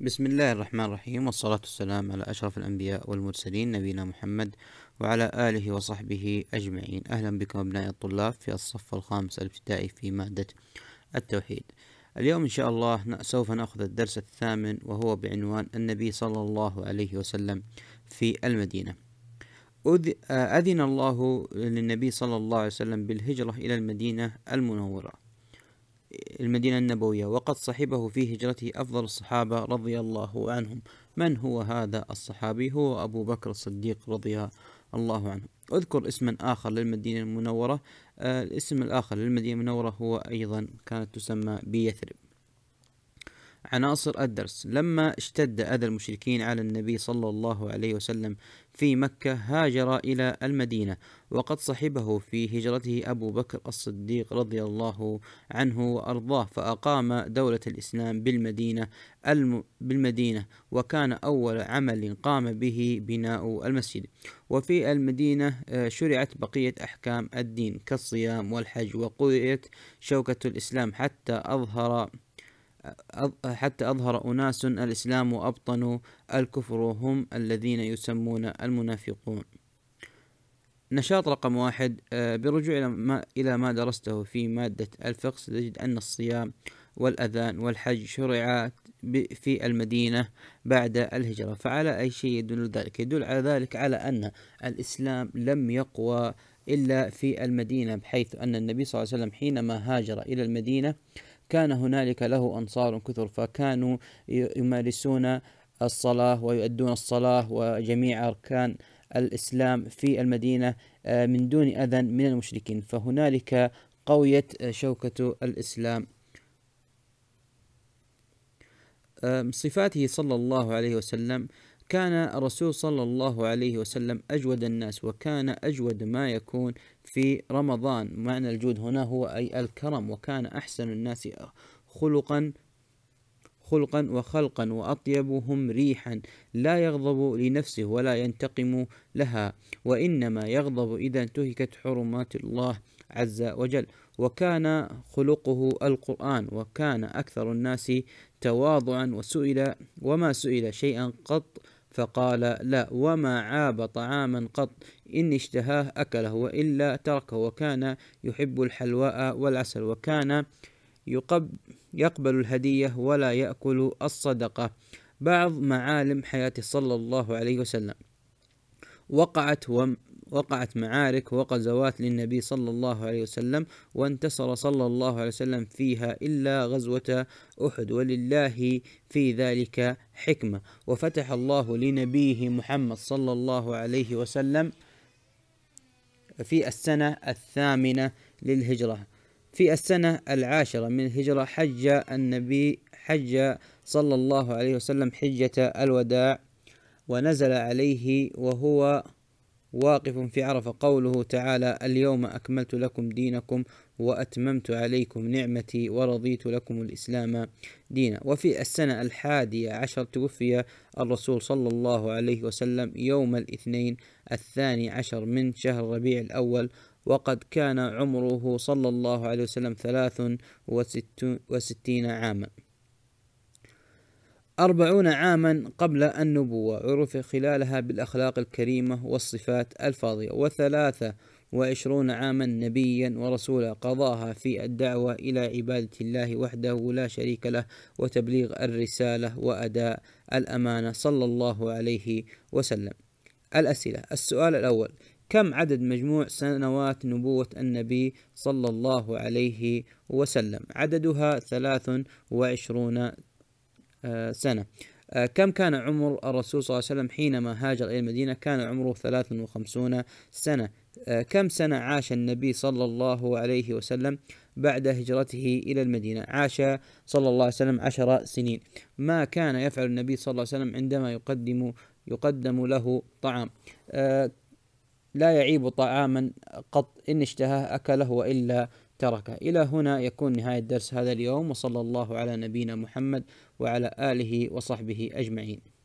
بسم الله الرحمن الرحيم والصلاة والسلام على أشرف الأنبياء والمرسلين نبينا محمد وعلى آله وصحبه أجمعين أهلا بكم أبنائي الطلاب في الصف الخامس الابتدائي في مادة التوحيد اليوم إن شاء الله سوف نأخذ الدرس الثامن وهو بعنوان النبي صلى الله عليه وسلم في المدينة آه، أذن الله للنبي صلى الله عليه وسلم بالهجرة إلى المدينة المنورة المدينة النبوية وقد صحبه في هجرته أفضل الصحابة رضي الله عنهم من هو هذا الصحابي هو أبو بكر الصديق رضي الله عنه أذكر اسما آخر للمدينة المنورة آه، الاسم الآخر للمدينة المنورة هو أيضا كانت تسمى بيثرب عناصر الدرس لما اشتد أذى المشركين على النبي صلى الله عليه وسلم في مكة هاجر إلى المدينة وقد صحبه في هجرته أبو بكر الصديق رضي الله عنه وأرضاه فأقام دولة الإسلام بالمدينة الم بالمدينة وكان أول عمل قام به بناء المسجد وفي المدينة آه، شرعت بقية أحكام الدين كالصيام والحج وقضيت شوكة الإسلام حتى أظهر حتى أظهر أناس الإسلام وأبطنوا الكفر وهم الذين يسمون المنافقون نشاط رقم واحد آه، برجوع إلى ما درسته في مادة الفقه تجد أن الصيام والأذان والحج شرعات في المدينة بعد الهجرة فعلى أي شيء يدل ذلك يدل على ذلك على أن الإسلام لم يقوى إلا في المدينة بحيث أن النبي صلى الله عليه وسلم حينما هاجر إلى المدينة كان هنالك له أنصار كثر فكانوا يمارسون الصلاة ويؤدون الصلاة وجميع أركان الإسلام في المدينة آه، من دون أذى من المشركين فهنالك قويت شوكة الإسلام آه، صفاته صلى الله عليه وسلم كان الرسول صلى الله عليه وسلم أجود الناس وكان أجود ما يكون في رمضان معنى الجود هنا هو أي الكرم وكان أحسن الناس خلقا خلقا وخلقا وأطيبهم ريحا لا يغضب لنفسه ولا ينتقم لها وإنما يغضب إذا انتهكت حرمات الله عز وجل وكان خلقه القرآن وكان أكثر الناس تواضعا وسئل وما سئل شيئا قط فقال لا وما عاب طعاما قط إن اشتهاه أكله وإلا تركه وكان يحب الحلواء والعسل وكان يقب يقبل الهدية ولا يأكل الصدقة بعض معالم حياته صلى الله عليه وسلم وقعت وقعت معارك وغزوات للنبي صلى الله عليه وسلم وانتصر صلى الله عليه وسلم فيها إلا غزوة أحد ولله في ذلك حكمة وفتح الله لنبيه محمد صلى الله عليه وسلم في السنة الثامنة للهجرة في السنة العاشرة من الهجرة حج النبي حج صلى الله عليه وسلم حجة الوداع ونزل عليه وهو واقف في عرفة قوله تعالى اليوم أكملت لكم دينكم وأتممت عليكم نعمتي ورضيت لكم الإسلام دينا وفي السنة الحادية عشر توفي الرسول صلى الله عليه وسلم يوم الاثنين الثاني عشر من شهر ربيع الأول وقد كان عمره صلى الله عليه وسلم ثلاث وستين عاما أربعون عاما قبل النبوة عرف خلالها بالأخلاق الكريمة والصفات الفاضلة وثلاثة وعشرون عاما نبيا ورسولا قضاها في الدعوة إلى عبادة الله وحده لا شريك له وتبليغ الرسالة وأداء الأمانة صلى الله عليه وسلم الأسئلة السؤال الأول كم عدد مجموع سنوات نبوة النبي صلى الله عليه وسلم عددها ثلاث وعشرون سنة آه، كم كان عمر الرسول صلى الله عليه وسلم حينما هاجر إلى المدينة كان عمره 53 سنة آه، كم سنة عاش النبي صلى الله عليه وسلم بعد هجرته إلى المدينة عاش صلى الله عليه وسلم عشر سنين ما كان يفعل النبي صلى الله عليه وسلم عندما يقدم يقدم له طعام آه، لا يعيب طعاما قط إن اشتهاه أكله وإلا تركه إلى هنا يكون نهاية درس هذا اليوم وصلى الله على نبينا محمد وعلى آله وصحبه أجمعين